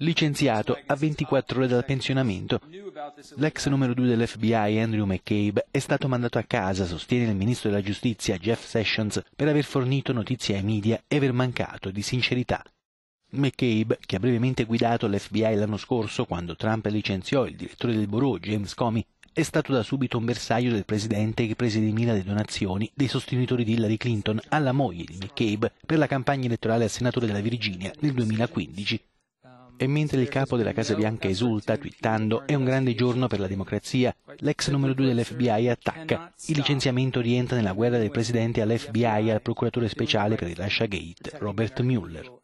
Licenziato a 24 ore dal pensionamento, l'ex numero 2 dell'FBI Andrew McCabe è stato mandato a casa, sostiene il ministro della giustizia Jeff Sessions, per aver fornito notizie ai media e aver mancato di sincerità. McCabe, che ha brevemente guidato l'FBI l'anno scorso quando Trump licenziò il direttore del Bureau James Comey, è stato da subito un bersaglio del presidente che prese di mira le donazioni dei sostenitori di Hillary Clinton alla moglie di McCabe per la campagna elettorale al senatore della Virginia nel 2015. E mentre il capo della Casa Bianca esulta, twittando, è un grande giorno per la democrazia, l'ex numero due dell'FBI attacca. Il licenziamento rientra nella guerra del presidente all'FBI e al procuratore speciale per il Gate, Robert Mueller.